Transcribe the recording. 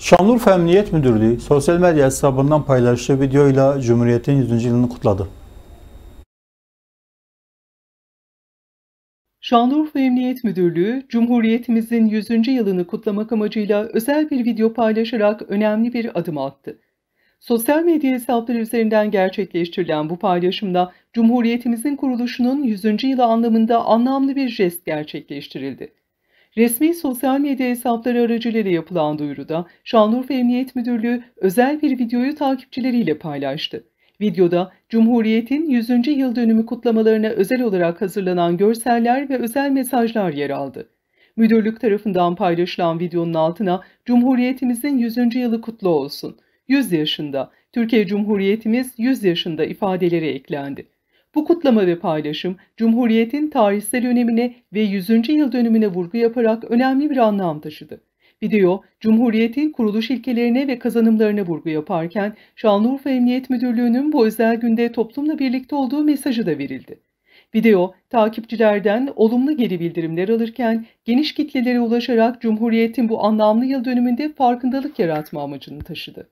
Şanlıurfa Emniyet Müdürlüğü sosyal medya hesabından paylaştığı videoyla Cumhuriyet'in 100. yılını kutladı. Şanlıurfa Emniyet Müdürlüğü, Cumhuriyetimizin 100. yılını kutlamak amacıyla özel bir video paylaşarak önemli bir adım attı. Sosyal medya hesapları üzerinden gerçekleştirilen bu paylaşımda Cumhuriyetimizin kuruluşunun 100. yılı anlamında anlamlı bir jest gerçekleştirildi. Resmi sosyal medya hesapları aracılığıyla yapılan duyuruda Şanlıurfa Emniyet Müdürlüğü özel bir videoyu takipçileriyle paylaştı. Videoda Cumhuriyet'in 100. yıl dönümü kutlamalarına özel olarak hazırlanan görseller ve özel mesajlar yer aldı. Müdürlük tarafından paylaşılan videonun altına Cumhuriyetimizin 100. yılı kutlu olsun, 100 yaşında, Türkiye Cumhuriyetimiz 100 yaşında ifadeleri eklendi. Bu kutlama ve paylaşım, Cumhuriyet'in tarihsel önemine ve 100. yıl dönümüne vurgu yaparak önemli bir anlam taşıdı. Video, Cumhuriyet'in kuruluş ilkelerine ve kazanımlarına vurgu yaparken Şanlıurfa Emniyet Müdürlüğü'nün bu özel günde toplumla birlikte olduğu mesajı da verildi. Video, takipçilerden olumlu geri bildirimler alırken geniş kitlelere ulaşarak Cumhuriyet'in bu anlamlı yıl dönümünde farkındalık yaratma amacını taşıdı.